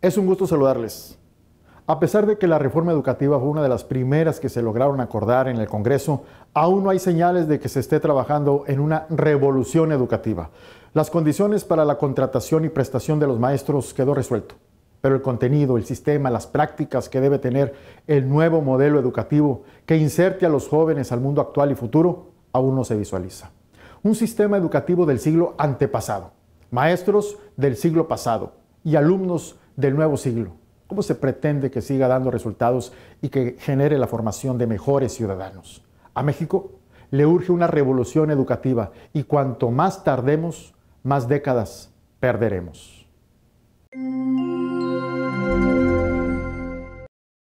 Es un gusto saludarles. A pesar de que la reforma educativa fue una de las primeras que se lograron acordar en el Congreso, aún no hay señales de que se esté trabajando en una revolución educativa. Las condiciones para la contratación y prestación de los maestros quedó resuelto, pero el contenido, el sistema, las prácticas que debe tener el nuevo modelo educativo que inserte a los jóvenes al mundo actual y futuro aún no se visualiza un sistema educativo del siglo antepasado, maestros del siglo pasado y alumnos del nuevo siglo. ¿Cómo se pretende que siga dando resultados y que genere la formación de mejores ciudadanos? A México le urge una revolución educativa y cuanto más tardemos, más décadas perderemos.